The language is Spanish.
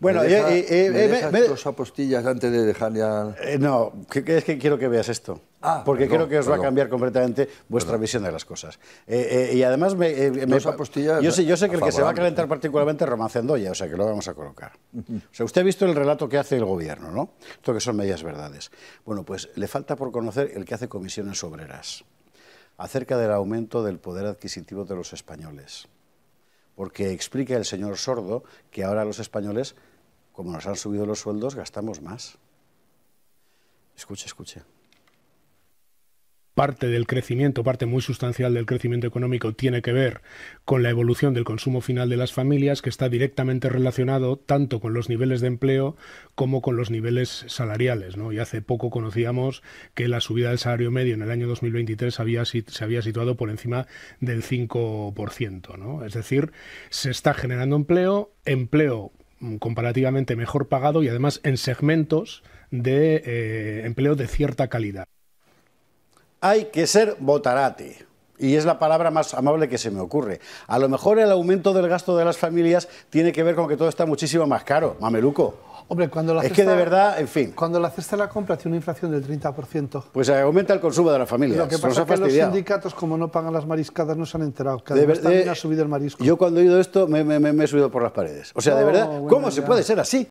Bueno, eh, eh, eh, me dos apostillas antes de dejar ya. no, es que quiero que veas esto. Ah, porque creo que os va a cambiar completamente vuestra visión de las cosas. y además me, yo sé, que el que se va a calentar particularmente es Román Zendoya, o sea que lo vamos a colocar. O sea, usted ha visto el relato que hace el gobierno, ¿no? Esto que son medias verdades. Bueno, pues le falta por conocer el que hace comisiones obreras acerca del aumento del poder adquisitivo de los españoles porque explica el señor Sordo que ahora los españoles, como nos han subido los sueldos, gastamos más. Escuche, escuche parte del crecimiento, parte muy sustancial del crecimiento económico, tiene que ver con la evolución del consumo final de las familias, que está directamente relacionado tanto con los niveles de empleo como con los niveles salariales. ¿no? Y hace poco conocíamos que la subida del salario medio en el año 2023 había, se había situado por encima del 5%. Es decir, se está generando empleo, empleo mm, comparativamente mejor pagado y además en segmentos de eh, empleo de cierta calidad hay que ser botarate. Y es la palabra más amable que se me ocurre. A lo mejor el aumento del gasto de las familias tiene que ver con que todo está muchísimo más caro, mameluco. Hombre, cuando la es que de verdad, en fin. Cuando la cesta de la compra tiene una inflación del 30%. Pues eh, aumenta el consumo de las familias, Lo los sindicatos, como no pagan las mariscadas, no se han enterado. Que de también eh, ha subido el marisco. Yo cuando he oído esto me, he subido por las paredes. O sea, de verdad, ¿cómo se puede ser así?